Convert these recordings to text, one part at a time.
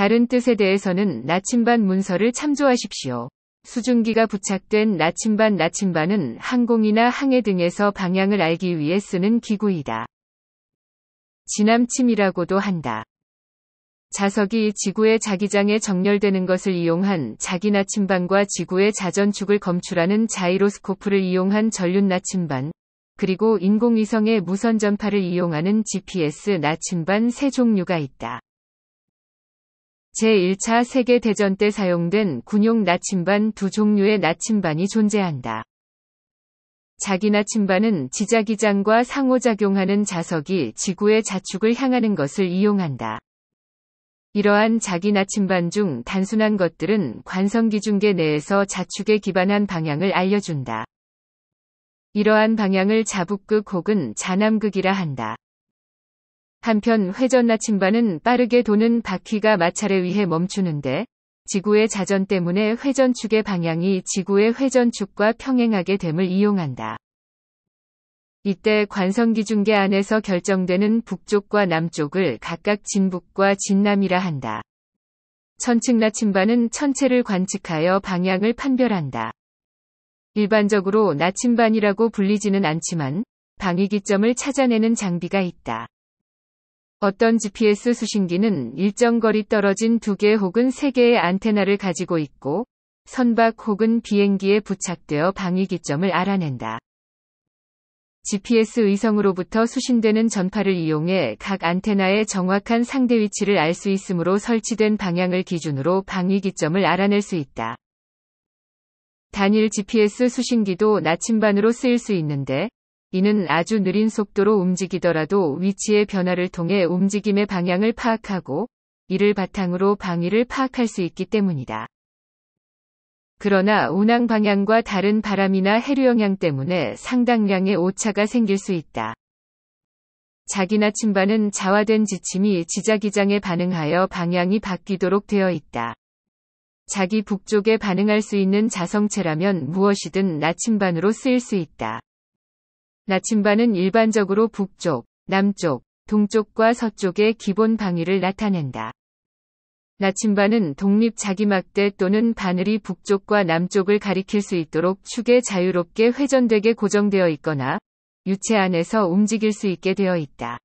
다른 뜻에 대해서는 나침반 문서를 참조하십시오. 수증기가 부착된 나침반 나침반은 항공이나 항해 등에서 방향을 알기 위해 쓰는 기구이다. 지남침이라고도 한다. 자석이 지구의 자기장에 정렬되는 것을 이용한 자기 나침반과 지구의 자전축을 검출하는 자이로스코프를 이용한 전륜 나침반, 그리고 인공위성의 무선 전파를 이용하는 GPS 나침반 세 종류가 있다. 제1차 세계대전 때 사용된 군용 나침반 두 종류의 나침반이 존재한다. 자기 나침반은 지자기장과 상호작용하는 자석이 지구의 자축을 향하는 것을 이용한다. 이러한 자기 나침반 중 단순한 것들은 관성기중계 내에서 자축에 기반한 방향을 알려준다. 이러한 방향을 자북극 혹은 자남극이라 한다. 한편 회전 나침반은 빠르게 도는 바퀴가 마찰에 의해 멈추는데 지구의 자전 때문에 회전축의 방향이 지구의 회전축과 평행하게 됨을 이용한다. 이때 관성기중계 안에서 결정되는 북쪽과 남쪽을 각각 진북과 진남이라 한다. 천측나침반은 천체를 관측하여 방향을 판별한다. 일반적으로 나침반이라고 불리지는 않지만 방위기점을 찾아내는 장비가 있다. 어떤 GPS 수신기는 일정 거리 떨어진 두 개 혹은 세 개의 안테나를 가지고 있고 선박 혹은 비행기에 부착되어 방위 기점을 알아낸다. GPS 의성으로부터 수신되는 전파를 이용해 각 안테나의 정확한 상대 위치를 알 수 있으므로 설치된 방향을 기준으로 방위 기점을 알아낼 수 있다. 단일 GPS 수신기도 나침반으로 쓰일 수 있는데 이는 아주 느린 속도로 움직이더라도 위치의 변화를 통해 움직임의 방향을 파악하고 이를 바탕으로 방위를 파악할 수 있기 때문이다. 그러나 운항 방향과 다른 바람이나 해류 영향 때문에 상당량의 오차가 생길 수 있다. 자기나 침반은 자화된 지침이 지자기장에 반응하여 방향이 바뀌도록 되어 있다. 자기 북쪽에 반응할 수 있는 자성체라면 무엇이든 나침반으로 쓰일 수 있다. 나침반은 일반적으로 북쪽, 남쪽, 동쪽과 서쪽의 기본 방위를 나타낸다. 나침반은 독립 자기막대 또는 바늘이 북쪽과 남쪽을 가리킬 수 있도록 축에 자유롭게 회전되게 고정되어 있거나 유체 안에서 움직일 수 있게 되어 있다.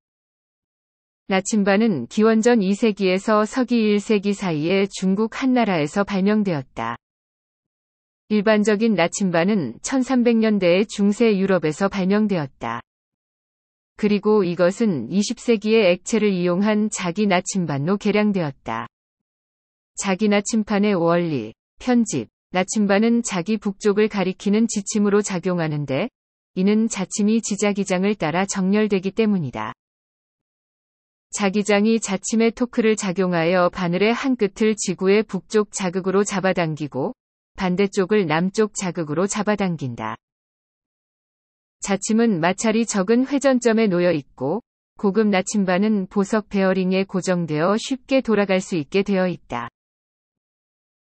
나침반은 기원전 2세기에서 서기 1세기 사이에 중국 한나라에서 발명되었다. 일반적인 나침반은 1300년대의 중세 유럽에서 발명되었다. 그리고 이것은 20세기의 액체를 이용한 자기 나침반로 개량되었다. 자기 나침반의 원리, 편집, 나침반은 자기 북쪽을 가리키는 지침으로 작용하는데 이는 자침이 지자기장을 따라 정렬되기 때문이다. 자기장이 자침의 토크를 작용하여 바늘의 한 끝을 지구의 북쪽 자극으로 잡아당기고 반대쪽을 남쪽 자극으로 잡아당긴다. 자침은 마찰이 적은 회전점에 놓여 있고 고급 나침반은 보석 베어링에 고정되어 쉽게 돌아갈 수 있게 되어 있다.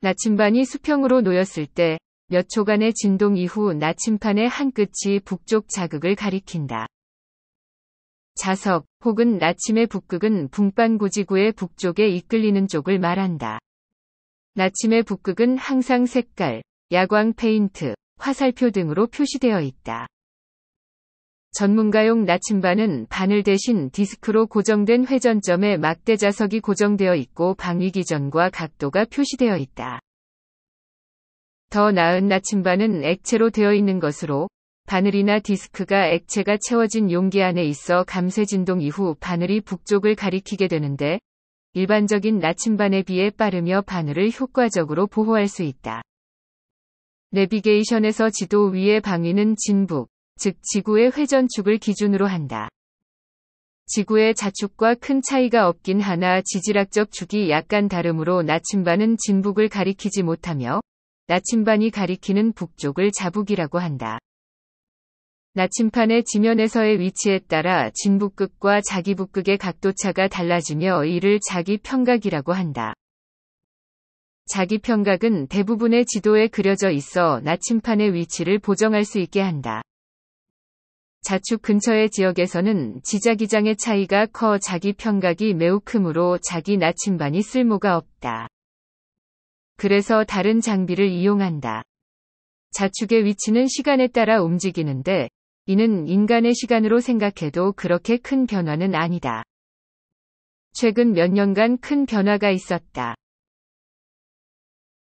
나침반이 수평으로 놓였을 때 몇 초간의 진동 이후 나침판의 한 끝이 북쪽 자극을 가리킨다. 자석 혹은 나침의 북극은 붕반 고지구의 북쪽에 이끌리는 쪽을 말한다. 나침의 북극은 항상 색깔, 야광 페인트, 화살표 등으로 표시되어 있다. 전문가용 나침반은 바늘 대신 디스크로 고정된 회전점에 막대 자석이 고정되어 있고 방위 기전과 각도가 표시되어 있다. 더 나은 나침반은 액체로 되어 있는 것으로 바늘이나 디스크가 액체가 채워진 용기 안에 있어 감쇄 진동 이후 바늘이 북쪽을 가리키게 되는데 일반적인 나침반에 비해 빠르며 바늘을 효과적으로 보호할 수 있다. 내비게이션에서 지도 위의 방위는 진북, 즉 지구의 회전축을 기준으로 한다. 지구의 자축과 큰 차이가 없긴 하나 지질학적 축이 약간 다름으로 나침반은 진북을 가리키지 못하며 나침반이 가리키는 북쪽을 자북이라고 한다. 나침판의 지면에서의 위치에 따라 진북극과 자기북극의 각도차가 달라지며 이를 자기편각이라고 한다. 자기편각은 대부분의 지도에 그려져 있어 나침판의 위치를 보정할 수 있게 한다. 자축 근처의 지역에서는 지자기장의 차이가 커 자기 편각이 매우 크므로 자기 나침반이 쓸모가 없다. 그래서 다른 장비를 이용한다. 자축의 위치는 시간에 따라 움직이는데 이는 인간의 시간으로 생각해도 그렇게 큰 변화는 아니다. 최근 몇 년간 큰 변화가 있었다.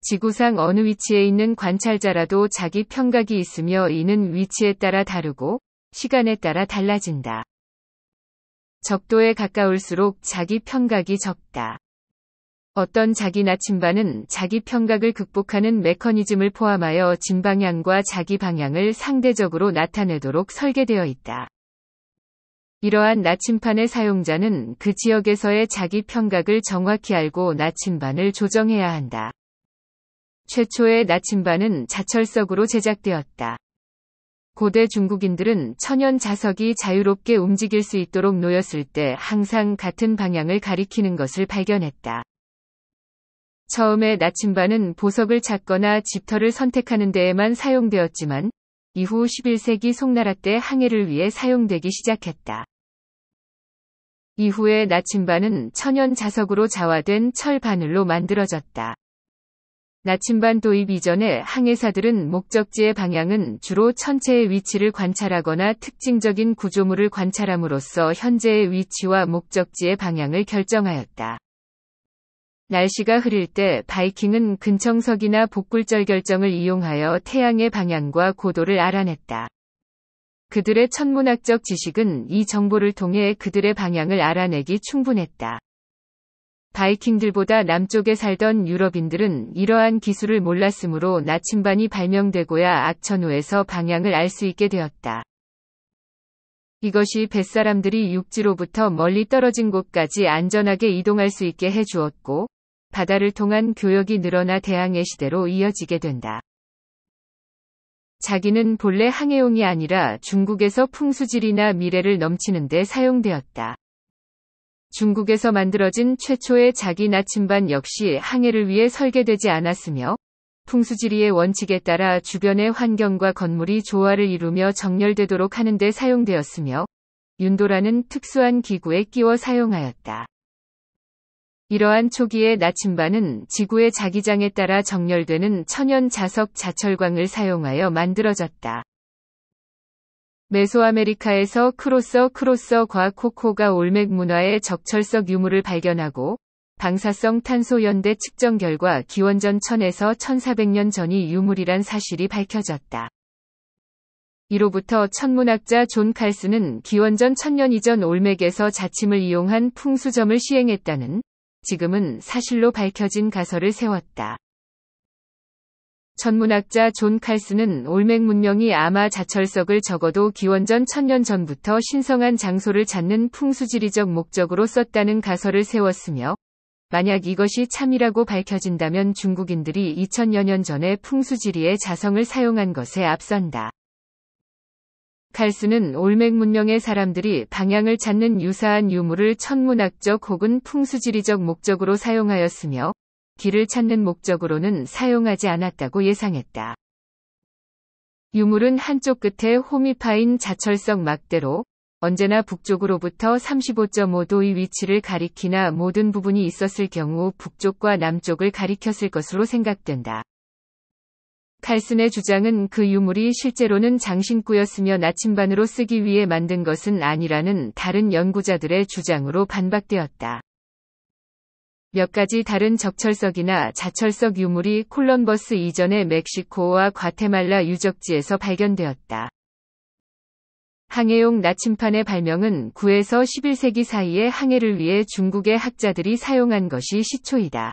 지구상 어느 위치에 있는 관찰자라도 자기 평각이 있으며 이는 위치에 따라 다르고 시간에 따라 달라진다. 적도에 가까울수록 자기 평각이 적다. 어떤 자기나 침반은 자기 평각을 극복하는 메커니즘을 포함하여 진방향과 자기 방향을 상대적으로 나타내도록 설계되어 있다. 이러한 나침판의 사용자는 그 지역에서의 자기 평각을 정확히 알고 나침반을 조정해야 한다. 최초의 나침반은 자철석으로 제작되었다. 고대 중국인들은 천연 자석이 자유롭게 움직일 수 있도록 놓였을 때 항상 같은 방향을 가리키는 것을 발견했다. 처음에 나침반은 보석을 찾거나 집터를 선택하는 데에만 사용되었지만 이후 11세기 송나라 때 항해를 위해 사용되기 시작했다. 이후에 나침반은 천연 자석으로 자화된 철 바늘로 만들어졌다. 나침반 도입 이전에 항해사들은 목적지의 방향은 주로 천체의 위치를 관찰하거나 특징적인 구조물을 관찰함으로써 현재의 위치와 목적지의 방향을 결정하였다. 날씨가 흐릴 때 바이킹은 근청석이나 복굴절 결정을 이용하여 태양의 방향과 고도를 알아냈다. 그들의 천문학적 지식은 이 정보를 통해 그들의 방향을 알아내기 충분했다. 바이킹들보다 남쪽에 살던 유럽인들은 이러한 기술을 몰랐으므로 나침반이 발명되고야 악천후에서 방향을 알 수 있게 되었다. 이것이 뱃사람들이 육지로부터 멀리 떨어진 곳까지 안전하게 이동할 수 있게 해주었고, 바다를 통한 교역이 늘어나 대항해 시대로 이어지게 된다. 자기는 본래 항해용이 아니라 중국에서 풍수질이나 미래를 넘치는데 사용되었다. 중국에서 만들어진 최초의 자기 나침반 역시 항해를 위해 설계되지 않았으며 풍수지리의 원칙에 따라 주변의 환경과 건물이 조화를 이루며 정렬되도록 하는 데 사용되었으며 윤도라는 특수한 기구에 끼워 사용하였다. 이러한 초기의 나침반은 지구의 자기장에 따라 정렬되는 천연 자석 자철광을 사용하여 만들어졌다. 메소아메리카에서 크로서 크로서과 코코가 올맥 문화의 적철석 유물을 발견하고 방사성 탄소 연대 측정 결과 기원전 1000에서 1400년 전이 유물이란 사실이 밝혀졌다. 이로부터 천문학자 존 칼스는 기원전 1000년 이전 올맥에서 자침을 이용한 풍수점을 시행했다는 지금은 사실로 밝혀진 가설을 세웠다. 천문학자 존 칼스는 올맥 문명이 아마 자철석을 적어도 기원전 천년 전부터 신성한 장소를 찾는 풍수지리적 목적으로 썼다는 가설을 세웠으며, 만약 이것이 참이라고 밝혀진다면 중국인들이 2000여 년 전에 풍수지리의 자성을 사용한 것에 앞선다. 칼스는 올맥 문명의 사람들이 방향을 찾는 유사한 유물을 천문학적 혹은 풍수지리적 목적으로 사용하였으며 길을 찾는 목적으로는 사용하지 않았다고 예상했다. 유물은 한쪽 끝에 홈이 파인 자철석 막대로 언제나 북쪽으로부터 35.5도의 위치를 가리키나 모든 부분이 있었을 경우 북쪽과 남쪽을 가리켰을 것으로 생각된다. 칼슨의 주장은 그 유물이 실제로는 장신구였으며 나침반으로 쓰기 위해 만든 것은 아니라는 다른 연구자들의 주장으로 반박되었다. 몇 가지 다른 적철석이나 자철석 유물이 콜럼버스 이전의 멕시코와 과테말라 유적지에서 발견되었다. 항해용 나침판의 발명은 9에서 11세기 사이에 항해를 위해 중국의 학자들이 사용한 것이 시초이다.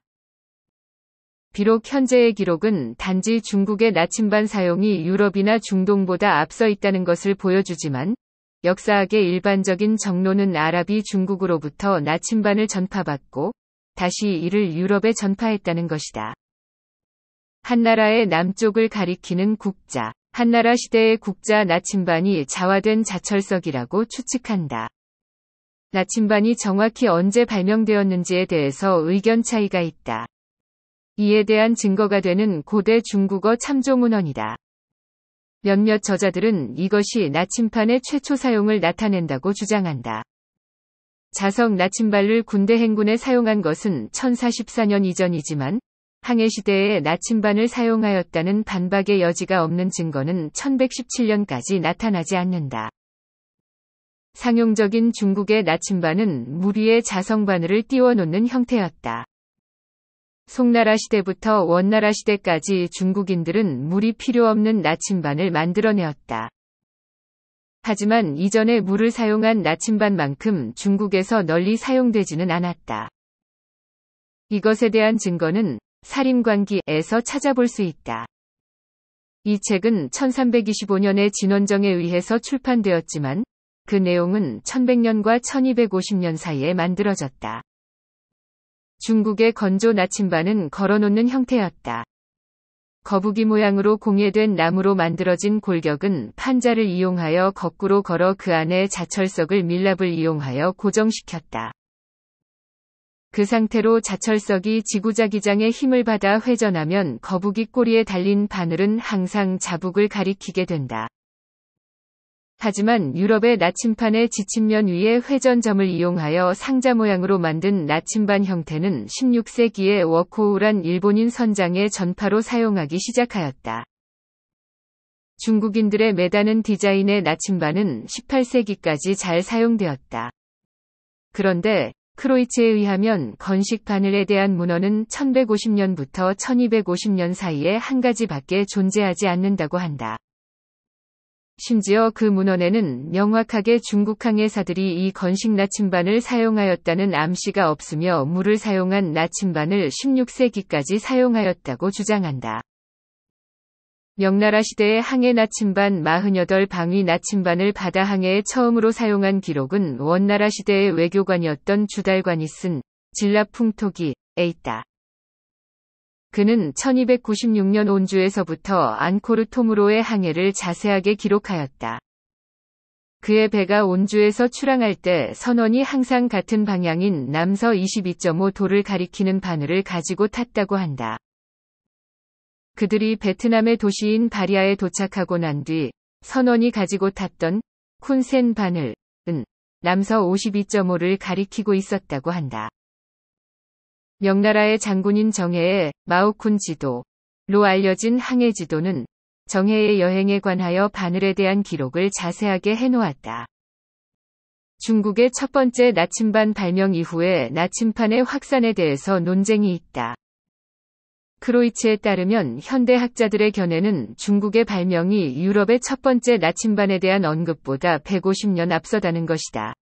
비록 현재의 기록은 단지 중국의 나침반 사용이 유럽이나 중동보다 앞서 있다는 것을 보여주지만 역사학의 일반적인 정로는 아랍이 중국으로부터 나침반을 전파받고 다시 이를 유럽에 전파했다는 것이다. 한나라의 남쪽을 가리키는 국자, 한나라 시대의 국자 나침반이 자화된 자철석이라고 추측한다. 나침반이 정확히 언제 발명되었는지에 대해서 의견 차이가 있다. 이에 대한 증거가 되는 고대 중국어 참조문헌이다. 몇몇 저자들은 이것이 나침판의 최초 사용을 나타낸다고 주장한다. 자석 나침발을 군대 행군에 사용한 것은 1044년 이전이지만 항해 시대에 나침반을 사용하였다는 반박의 여지가 없는 증거는 1117년까지 나타나지 않는다. 상용적인 중국의 나침반은 무리의 자성바늘을 띄워놓는 형태였다. 송나라 시대부터 원나라 시대까지 중국인들은 물이 필요 없는 나침반을 만들어내었다. 하지만 이전에 물을 사용한 나침반만큼 중국에서 널리 사용되지는 않았다. 이것에 대한 증거는 사림관기에서 찾아볼 수 있다. 이 책은 1325년에 진원정에 의해서 출판되었지만 그 내용은 1100년과 1250년 사이에 만들어졌다. 중국의 건조 나침반은 걸어놓는 형태였다. 거북이 모양으로 공예된 나무로 만들어진 골격은 판자를 이용하여 거꾸로 걸어 그 안에 자철석을 밀랍을 이용하여 고정시켰다. 그 상태로 자철석이 지구자기장의 힘을 받아 회전하면 거북이 꼬리에 달린 바늘은 항상 자북을 가리키게 된다. 하지만 유럽의 나침판의 지침면 위에 회전점을 이용하여 상자 모양으로 만든 나침반 형태는 16세기에 워코우란 일본인 선장의 전파로 사용하기 시작하였다. 중국인들의 매다는 디자인의 나침반은 18세기까지 잘 사용되었다. 그런데 크로이츠에 의하면 건식 바늘에 대한 문헌은 1150년부터 1250년 사이에 한 가지밖에 존재하지 않는다고 한다. 심지어 그 문헌에는 명확하게 중국항해사들이 이 건식 나침반을 사용하였다는 암시가 없으며 물을 사용한 나침반을 16세기까지 사용하였다고 주장한다. 명나라 시대의 항해 나침반 48 방위 나침반을 바다 항해에 처음으로 사용한 기록은 원나라 시대의 외교관이었던 주달관이 쓴 진라풍토기에 있다. 그는 1296년 온주에서부터 안코르톰으로의 항해를 자세하게 기록하였다. 그의 배가 온주에서 출항할 때 선원이 항상 같은 방향인 남서 22.5도를 가리키는 바늘을 가지고 탔다고 한다. 그들이 베트남의 도시인 바리아에 도착하고 난 뒤 선원이 가지고 탔던 쿤센 바늘은 남서 52.5를 가리키고 있었다고 한다. 명나라의 장군인 정해의 마오쿤 지도로 알려진 항해 지도는 정해의 여행에 관하여 바늘에 대한 기록을 자세하게 해놓았다. 중국의 첫 번째 나침반 발명 이후에 나침판의 확산에 대해서 논쟁이 있다. 크로이츠에 따르면 현대 학자들의 견해는 중국의 발명이 유럽의 첫 번째 나침반에 대한 언급보다 150년 앞서다는 것이다.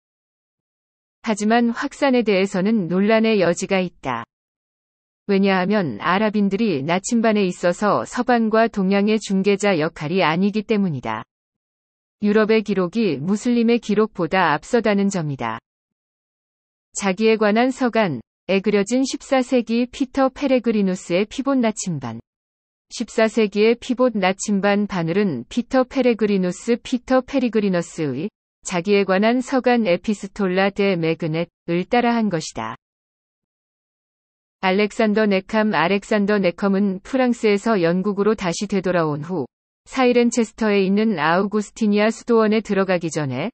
하지만 확산에 대해서는 논란의 여지가 있다. 왜냐하면 아랍인들이 나침반에 있어서 서방과 동양의 중개자 역할이 아니기 때문이다. 유럽의 기록이 무슬림의 기록보다 앞서다는 점이다. 자기에 관한 서간에 그려진 14세기 피터 페레그리누스의 피봇 나침반. 14세기의 피봇 나침반 바늘은 피터 페레그리누스 피터 페리그리너스의 자기에 관한 서간 에피스톨라 데 매그넷을 따라한 것이다. 알렉산더 네캄 알렉산더 네컴은 프랑스에서 영국으로 다시 되돌아온 후 사이렌체스터에 있는 아우구스티니아 수도원에 들어가기 전에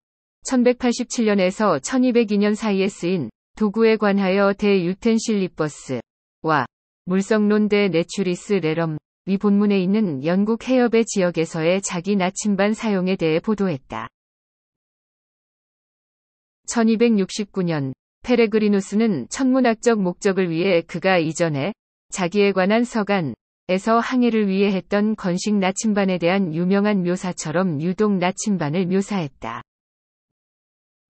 1187년에서 1202년 사이에 쓰인 도구에 관하여 대 유텐실리버스와 물성론 대 네추리스 레럼 위 본문에 있는 영국 해협의 지역에서의 자기 나침반 사용에 대해 보도했다. 1269년 페레그리누스는 천문학적 목적을 위해 그가 이전에 자기에 관한 서간에서 항해를 위해 했던 건식 나침반에 대한 유명한 묘사처럼 유독 나침반을 묘사했다.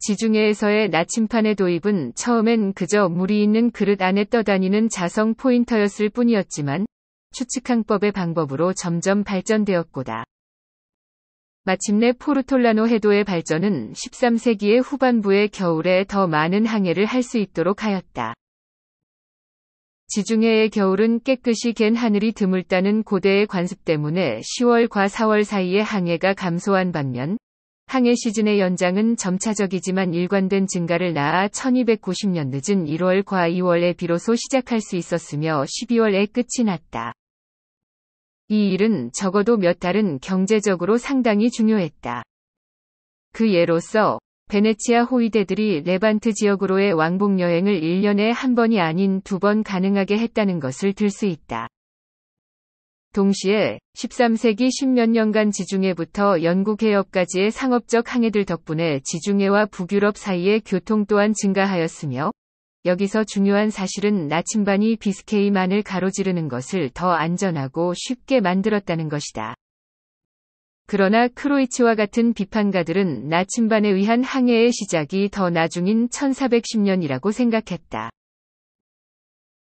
지중해에서의 나침판의 도입은 처음엔 그저 물이 있는 그릇 안에 떠다니는 자성 포인터였을 뿐이었지만 추측항법의 방법으로 점점 발전되었고다. 마침내 포르톨라노 해도의 발전은 13세기의 후반부의 겨울에 더 많은 항해를 할 수 있도록 하였다. 지중해의 겨울은 깨끗이 갠 하늘이 드물다는 고대의 관습 때문에 10월과 4월 사이에 항해가 감소한 반면 항해 시즌의 연장은 점차적이지만 일관된 증가를 낳아 1290년 늦은 1월과 2월에 비로소 시작할 수 있었으며 12월에 끝이 났다. 이 일은 적어도 몇 달은 경제적으로 상당히 중요했다. 그 예로서 베네치아 호위대들이 레반트 지역으로의 왕복 여행을 1년에 한 번이 아닌 두 번 가능하게 했다는 것을 들 수 있다. 동시에 13세기 10몇 년간 지중해부터 영국 해협까지의 상업적 항해들 덕분에 지중해와 북유럽 사이의 교통 또한 증가하였으며 여기서 중요한 사실은 나침반이 비스케이만을 가로지르는 것을 더 안전하고 쉽게 만들었다는 것이다. 그러나 크로이츠와 같은 비판가들은 나침반에 의한 항해의 시작이 더 나중인 1410년이라고 생각했다.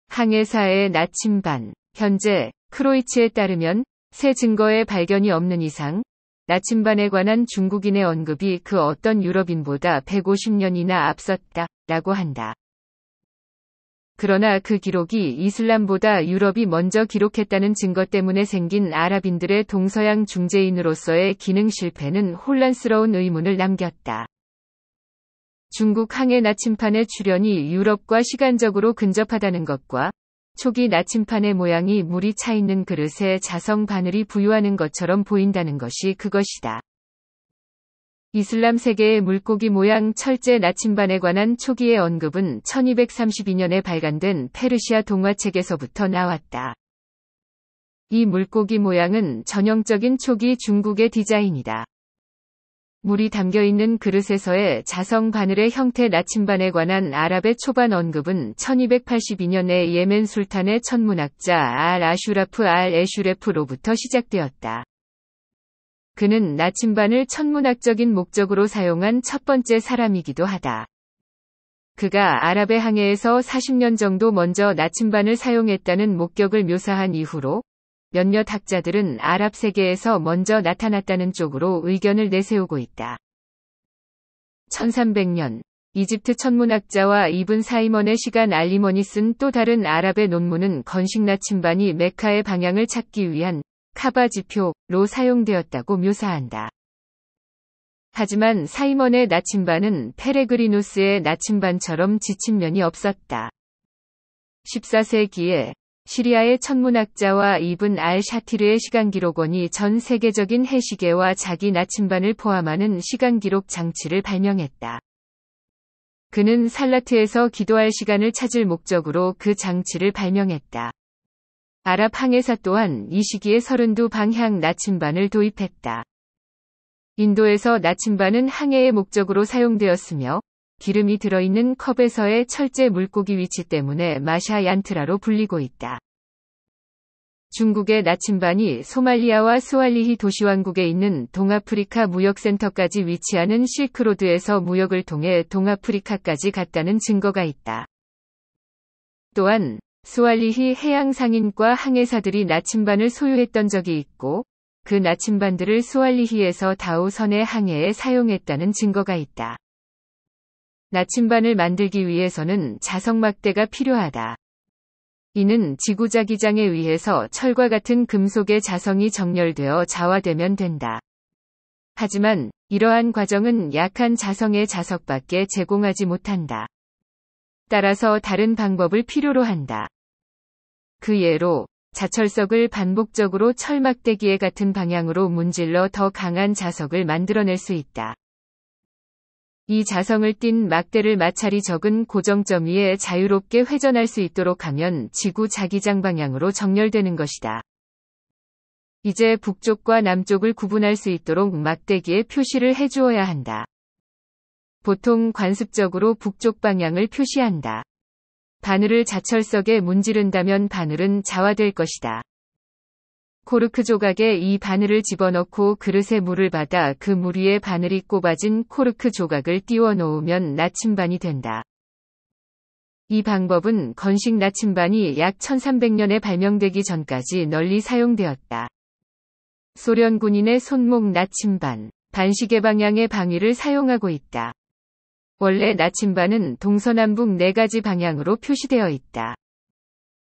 항해사의 나침반. 현재 크로이츠에 따르면 새 증거의 발견이 없는 이상 나침반에 관한 중국인의 언급이 그 어떤 유럽인보다 150년이나 앞섰다 라고 한다. 그러나 그 기록이 이슬람보다 유럽이 먼저 기록했다는 증거 때문에 생긴 아랍인들의 동서양 중재인으로서의 기능 실패는 혼란스러운 의문을 남겼다. 중국 항해 나침판의 출현이 유럽과 시간적으로 근접하다는 것과 초기 나침판의 모양이 물이 차 있는 그릇에 자성 바늘이 부유하는 것처럼 보인다는 것이 그것이다. 이슬람 세계의 물고기 모양 철제 나침반에 관한 초기의 언급은 1232년에 발간된 페르시아 동화책에서부터 나왔다. 이 물고기 모양은 전형적인 초기 중국의 디자인이다. 물이 담겨있는 그릇에서의 자성 바늘의 형태 나침반에 관한 아랍의 초반 언급은 1282년에 예멘 술탄의 천문학자 알 아슈라프 알 에슈레프로부터 시작되었다. 그는 나침반을 천문학적인 목적으로 사용한 첫 번째 사람이기도 하다. 그가 아랍의 항해에서 40년 정도 먼저 나침반을 사용했다는 목격을 묘사한 이후로 몇몇 학자들은 아랍 세계에서 먼저 나타났다는 쪽으로 의견을 내세우고 있다. 1300년 이집트 천문학자와 이븐 사이먼의 시간 알리머니 쓴 또 다른 아랍의 논문은 건식 나침반이 메카의 방향을 찾기 위한 카바지표로 사용되었다고 묘사한다. 하지만 사이먼의 나침반은 페레그리누스의 나침반처럼 지침 면이 없었다. 14세기에 시리아의 천문학자와 이븐 알 샤티르의 시간기록원이 전 세계적인 해시계와 자기 나침반을 포함하는 시간기록 장치를 발명했다. 그는 살라트에서 기도할 시간을 찾을 목적으로 그 장치를 발명했다. 아랍 항에서 또한 이 시기에 32 방향 나침반을 도입했다. 인도에서 나침반은 항해의 목적으로 사용되었으며 기름이 들어있는 컵에서의 철제 물고기 위치 때문에 마샤 얀트라로 불리고 있다. 중국의 나침반이 소말리아와 스왈리히 도시왕국에 있는 동아프리카 무역센터까지 위치하는 실크로드에서 무역을 통해 동아프리카까지 갔다는 증거가 있다. 또한 스왈리히 해양 상인과 항해사들이 나침반을 소유했던 적이 있고 그 나침반들을 스왈리히에서 다우선의 항해에 사용했다는 증거가 있다. 나침반을 만들기 위해서는 자석막대가 필요하다. 이는 지구자기장에 의해서 철과 같은 금속의 자성이 정렬되어 자화되면 된다. 하지만 이러한 과정은 약한 자성의 자석밖에 제공하지 못한다. 따라서 다른 방법을 필요로 한다. 그 예로 자철석을 반복적으로 철막대기에 같은 방향으로 문질러 더 강한 자석을 만들어낼 수 있다. 이 자성을 띤 막대를 마찰이 적은 고정점 위에 자유롭게 회전할 수 있도록 하면 지구 자기장 방향으로 정렬되는 것이다. 이제 북쪽과 남쪽을 구분할 수 있도록 막대기에 표시를 해주어야 한다. 보통 관습적으로 북쪽 방향을 표시한다. 바늘을 자철석에 문지른다면 바늘은 자화될 것이다. 코르크 조각에 이 바늘을 집어넣고 그릇에 물을 받아 그 물 위에 바늘이 꼽아진 코르크 조각을 띄워 놓으면 나침반이 된다. 이 방법은 건식 나침반이 약 1300년에 발명되기 전까지 널리 사용되었다. 소련 군인의 손목 나침반, 반시계 방향의 방위를 사용하고 있다. 원래 나침반은 동서남북 4가지 방향으로 표시되어 있다.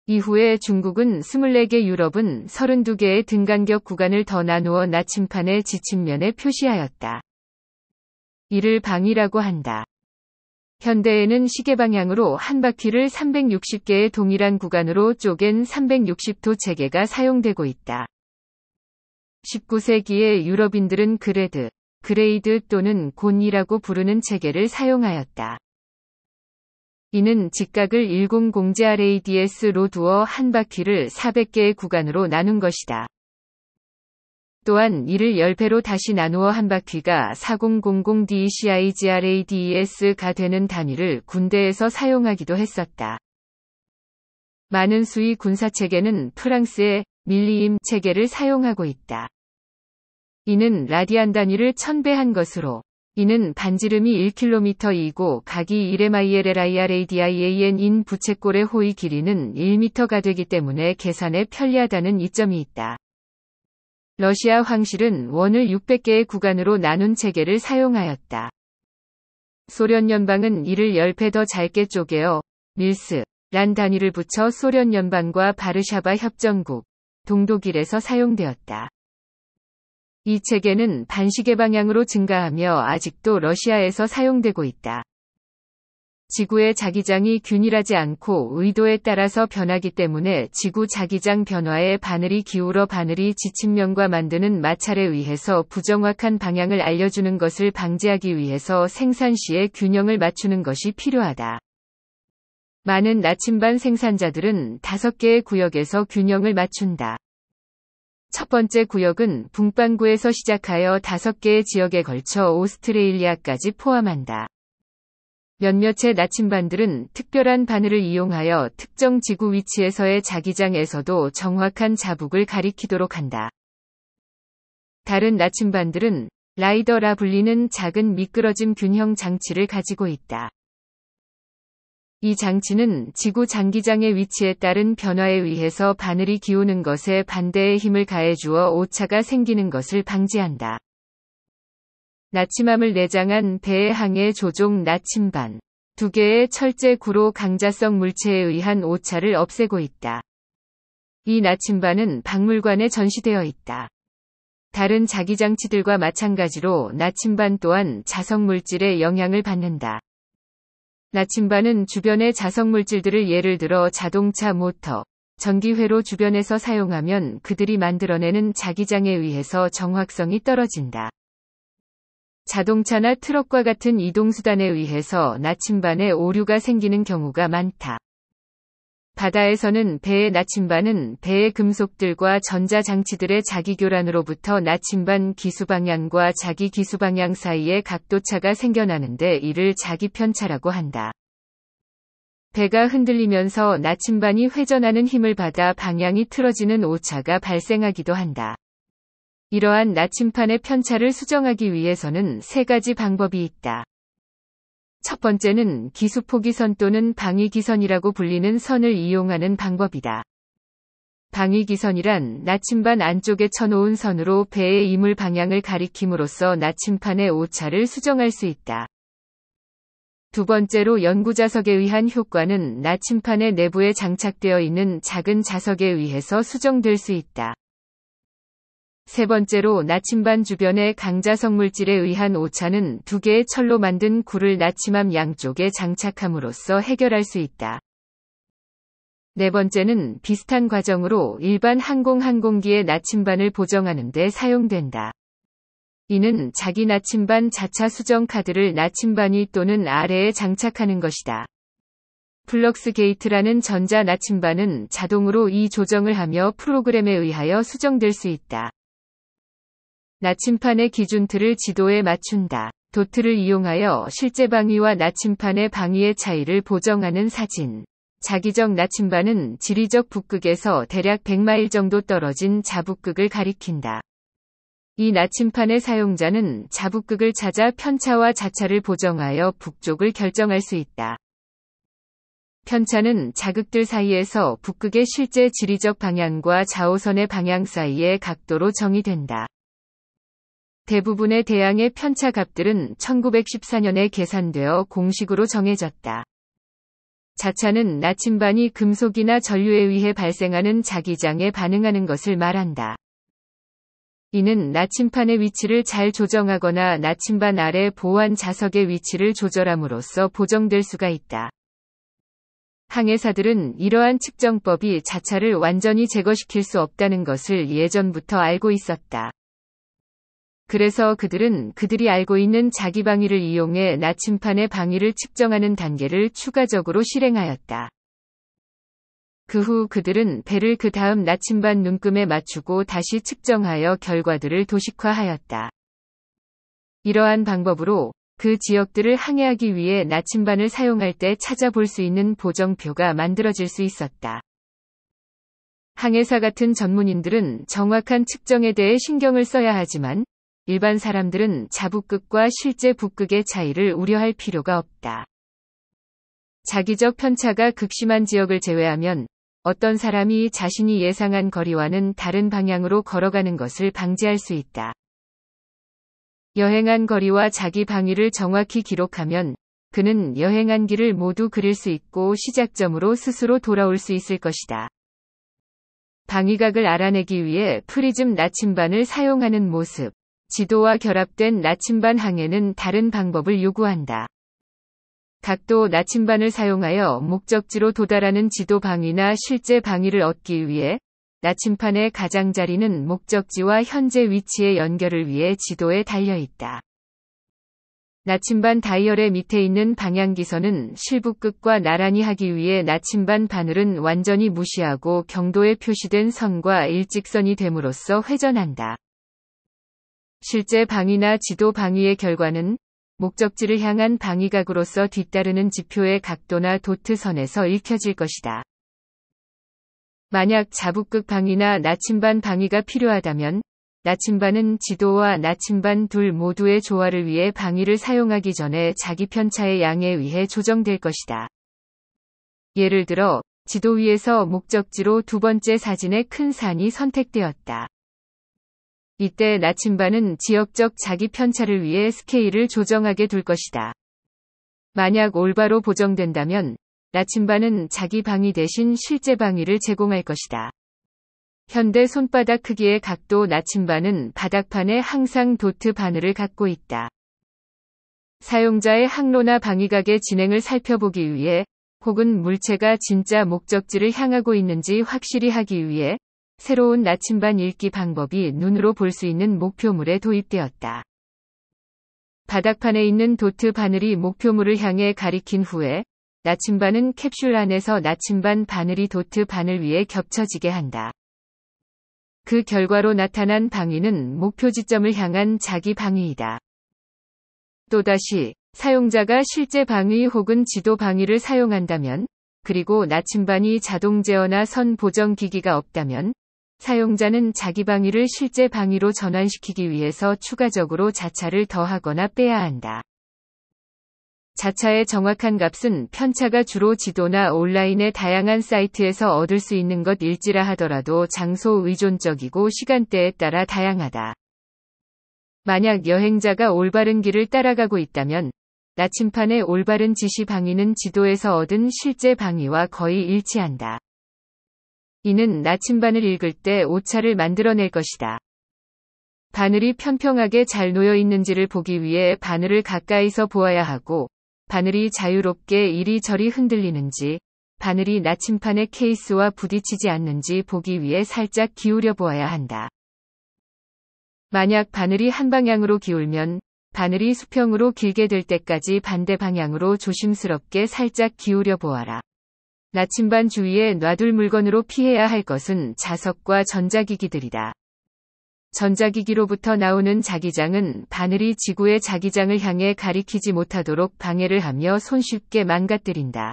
이후에 중국은 24개 유럽은 32개의 등간격 구간을 더 나누어 나침판의 지침면에 표시하였다. 이를 방이라고 한다. 현대에는 시계 방향으로 한 바퀴를 360개의 동일한 구간으로 쪼갠 360도 체계가 사용되고 있다. 19세기의 유럽인들은 그레드, 그레이드 또는 곤이라고 부르는 체계를 사용하였다. 이는 직각을 10공제RADS로 두어 한 바퀴를 400개의 구간으로 나눈 것이다. 또한 이를 10배로 다시 나누어 한 바퀴가 4 0 0 0 d c i g r a d s 가 되는 단위를 군대에서 사용하기도 했었다. 많은 수위 군사체계는 프랑스의 밀리임 체계를 사용하고 있다. 이는 라디안 단위를 1000배한 것으로 이는 반지름이 1km이고 각이 이레1 m i l l i r a d i 이엔인 부채꼴의 호의 길이는 1m가 되기 때문에 계산에 편리하다는 이점이 있다. 러시아 황실은 원을 600개의 구간으로 나눈 체계를 사용하였다. 소련 연방은 이를 10배 더 짧게 쪼개어 밀스, 란 단위를 붙여 소련 연방과 바르샤바 협정국, 동독일에서 사용되었다. 이 체계는 반시계 방향으로 증가하며 아직도 러시아에서 사용되고 있다. 지구의 자기장이 균일하지 않고 의도에 따라서 변하기 때문에 지구 자기장 변화에 바늘이 기울어 바늘이 지친 면과 만드는 마찰에 의해서 부정확한 방향을 알려주는 것을 방지하기 위해서 생산 시에 균형을 맞추는 것이 필요하다. 많은 나침반 생산자들은 5개의 구역에서 균형을 맞춘다. 첫 번째 구역은 붕빵구에서 시작하여 다섯 개의 지역에 걸쳐 오스트레일리아까지 포함한다. 몇몇의 나침반들은 특별한 바늘을 이용하여 특정 지구 위치에서의 자기장에서도 정확한 자북을 가리키도록 한다. 다른 나침반들은 라이더라 불리는 작은 미끄러짐 균형 장치를 가지고 있다. 이 장치는 지구 장기장의 위치에 따른 변화에 의해서 바늘이 기우는 것에 반대의 힘을 가해 주어 오차가 생기는 것을 방지한다. 나침함을 내장한 배의 항해 조종 나침반. 두 개의 철제 구로 강자성 물체에 의한 오차를 없애고 있다. 이 나침반은 박물관에 전시되어 있다. 다른 자기장치들과 마찬가지로 나침반 또한 자석 물질의 영향을 받는다. 나침반은 주변의 자석물질들을 예를 들어 자동차 모터, 전기회로 주변에서 사용하면 그들이 만들어내는 자기장에 의해서 정확성이 떨어진다. 자동차나 트럭과 같은 이동수단에 의해서 나침반에 오류가 생기는 경우가 많다. 바다에서는 배의 나침반은 배의 금속들과 전자장치들의 자기교란으로부터 나침반 기수방향과 자기 기수방향 사이에 각도차가 생겨나는데 이를 자기편차라고 한다. 배가 흔들리면서 나침반이 회전하는 힘을 받아 방향이 틀어지는 오차가 발생하기도 한다. 이러한 나침판의 편차를 수정하기 위해서는 세 가지 방법이 있다. 첫 번째는 기수포기선 또는 방위기선이라고 불리는 선을 이용하는 방법이다. 방위기선이란 나침반 안쪽에 쳐놓은 선으로 배의 이물 방향을 가리킴으로써 나침판의 오차를 수정할 수 있다. 두 번째로 연구자석에 의한 효과는 나침판의 내부에 장착되어 있는 작은 자석에 의해서 수정될 수 있다. 세 번째로 나침반 주변의 강자석 물질에 의한 오차는 두 개의 철로 만든 굴을 나침함 양쪽에 장착함으로써 해결할 수 있다. 네 번째는 비슷한 과정으로 일반 항공 항공기의 나침반을 보정하는 데 사용된다. 이는 자기 나침반 자차 수정 카드를 나침반이 또는 아래에 장착하는 것이다. 플럭스 게이트라는 전자 나침반은 자동으로 이 조정을 하며 프로그램에 의하여 수정될 수 있다. 나침판의 기준틀을 지도에 맞춘다. 도트를 이용하여 실제 방위와 나침판의 방위의 차이를 보정하는 사진. 자기적 나침반은 지리적 북극에서 대략 100마일 정도 떨어진 자북극을 가리킨다. 이 나침판의 사용자는 자북극을 찾아 편차와 자차를 보정하여 북쪽을 결정할 수 있다. 편차는 자극들 사이에서 북극의 실제 지리적 방향과 좌우선의 방향 사이의 각도로 정의된다. 대부분의 대항의 편차 값들은 1914년에 계산되어 공식으로 정해졌다. 자차는 나침반이 금속이나 전류에 의해 발생하는 자기장에 반응하는 것을 말한다. 이는 나침판의 위치를 잘 조정하거나 나침반 아래 보완 자석의 위치를 조절함으로써 보정될 수가 있다. 항해사들은 이러한 측정법이 자차를 완전히 제거시킬 수 없다는 것을 예전부터 알고 있었다. 그래서 그들은 그들이 알고 있는 자기 방위를 이용해 나침판의 방위를 측정하는 단계를 추가적으로 실행하였다. 그 후 그들은 배를 그 다음 나침반 눈금에 맞추고 다시 측정하여 결과들을 도식화하였다. 이러한 방법으로 그 지역들을 항해하기 위해 나침반을 사용할 때 찾아볼 수 있는 보정표가 만들어질 수 있었다. 항해사 같은 전문인들은 정확한 측정에 대해 신경을 써야 하지만 일반 사람들은 자북극과 실제 북극의 차이를 우려할 필요가 없다. 자기적 편차가 극심한 지역을 제외하면 어떤 사람이 자신이 예상한 거리와는 다른 방향으로 걸어가는 것을 방지할 수 있다. 여행한 거리와 자기 방위를 정확히 기록하면 그는 여행한 길을 모두 그릴 수 있고 시작점으로 스스로 돌아올 수 있을 것이다. 방위각을 알아내기 위해 프리즘 나침반을 사용하는 모습. 지도와 결합된 나침반 항해는 다른 방법을 요구한다. 각도 나침반을 사용하여 목적지로 도달하는 지도 방위나 실제 방위를 얻기 위해 나침판의 가장자리는 목적지와 현재 위치의 연결을 위해 지도에 달려 있다. 나침반 다이얼의 밑에 있는 방향기선은 실부끝과 나란히 하기 위해 나침반 바늘은 완전히 무시하고 경도에 표시된 선과 일직선이 됨으로써 회전한다. 실제 방위나 지도 방위의 결과는 목적지를 향한 방위각으로서 뒤따르는 지표의 각도나 도트선에서 읽혀질 것이다. 만약 자북극 방위나 나침반 방위가 필요하다면 나침반은 지도와 나침반 둘 모두의 조화를 위해 방위를 사용하기 전에 자기 편차의 양에 의해 조정될 것이다. 예를 들어 지도 위에서 목적지로 두 번째 사진의 큰 산이 선택되었다. 이때 나침반은 지역적 자기 편차를 위해 스케일을 조정하게 둘 것이다. 만약 올바로 보정된다면 나침반은 자기 방위 대신 실제 방위를 제공할 것이다. 현대 손바닥 크기의 각도 나침반은 바닥판에 항상 도트 바늘을 갖고 있다. 사용자의 항로나 방위각의 진행을 살펴보기 위해 혹은 물체가 진짜 목적지를 향하고 있는지 확실히 하기 위해 새로운 나침반 읽기 방법이 눈으로 볼 수 있는 목표물에 도입되었다. 바닥판에 있는 도트 바늘이 목표물을 향해 가리킨 후에 나침반은 캡슐 안에서 나침반 바늘이 도트 바늘 위에 겹쳐지게 한다. 그 결과로 나타난 방위는 목표 지점을 향한 자기 방위이다. 또다시 사용자가 실제 방위 혹은 지도 방위를 사용한다면 그리고 나침반이 자동 제어나 선 보정 기기가 없다면 사용자는 자기 방위를 실제 방위로 전환시키기 위해서 추가적으로 자차를 더하거나 빼야 한다. 자차의 정확한 값은 편차가 주로 지도나 온라인의 다양한 사이트에서 얻을 수 있는 것 일지라 하더라도 장소 의존적이고 시간대에 따라 다양하다. 만약 여행자가 올바른 길을 따라가고 있다면 나침판의 올바른 지시 방위는 지도에서 얻은 실제 방위와 거의 일치한다. 이는 나침반을 읽을 때 오차를 만들어낼 것이다. 바늘이 평평하게 잘 놓여 있는지를 보기 위해 바늘을 가까이서 보아야 하고, 바늘이 자유롭게 이리저리 흔들리는지, 바늘이 나침판의 케이스와 부딪히지 않는지 보기 위해 살짝 기울여 보아야 한다. 만약 바늘이 한 방향으로 기울면 바늘이 수평으로 길게 될 때까지 반대 방향으로 조심스럽게 살짝 기울여 보아라. 나침반 주위에 놔둘 물건으로 피해야 할 것은 자석과 전자기기들이다. 전자기기로부터 나오는 자기장은 바늘이 지구의 자기장을 향해 가리키지 못하도록 방해를 하며 손쉽게 망가뜨린다.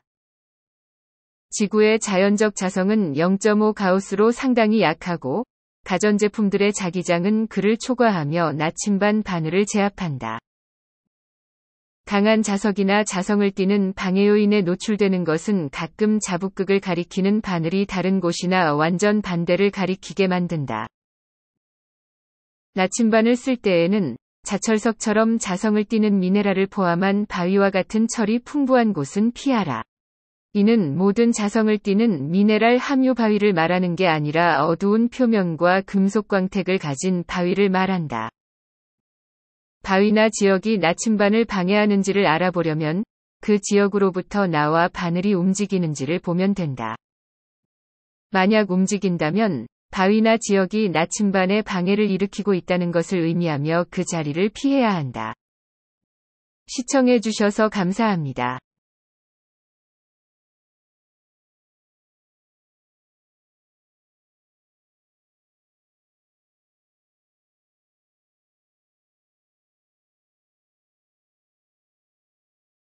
지구의 자연적 자성은 0.5 가우스로 상당히 약하고 가전제품들의 자기장은 그를 초과하며 나침반 바늘을 제압한다. 강한 자석이나 자성을 띠는 방해 요인에 노출되는 것은 가끔 자북극을 가리키는 바늘이 다른 곳이나 완전 반대를 가리키게 만든다. 나침반을 쓸 때에는 자철석처럼 자성을 띠는 미네랄을 포함한 바위와 같은 철이 풍부한 곳은 피하라. 이는 모든 자성을 띠는 미네랄 함유 바위를 말하는 게 아니라 어두운 표면과 금속 광택을 가진 바위를 말한다. 바위나 지역이 나침반을 방해하는지를 알아보려면 그 지역으로부터 나와 바늘이 움직이는지를 보면 된다. 만약 움직인다면 바위나 지역이 나침반에 방해를 일으키고 있다는 것을 의미하며 그 자리를 피해야 한다. 시청해주셔서 감사합니다.